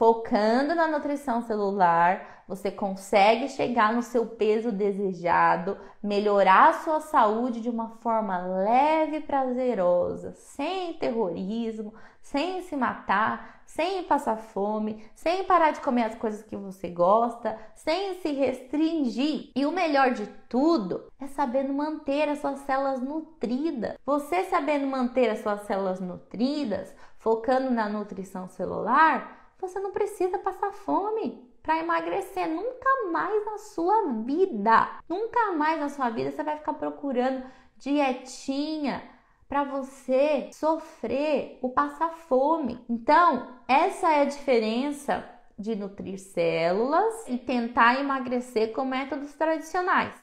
Focando na nutrição celular, você consegue chegar no seu peso desejado, melhorar a sua saúde de uma forma leve e prazerosa, sem terrorismo, sem se matar, sem passar fome, sem parar de comer as coisas que você gosta, sem se restringir. E o melhor de tudo é sabendo manter as suas células nutridas. Você sabendo manter as suas células nutridas, focando na nutrição celular, você não precisa passar fome para emagrecer nunca mais na sua vida. Nunca mais na sua vida você vai ficar procurando dietinha para você sofrer o passar fome. Então, essa é a diferença de nutrir células e tentar emagrecer com métodos tradicionais.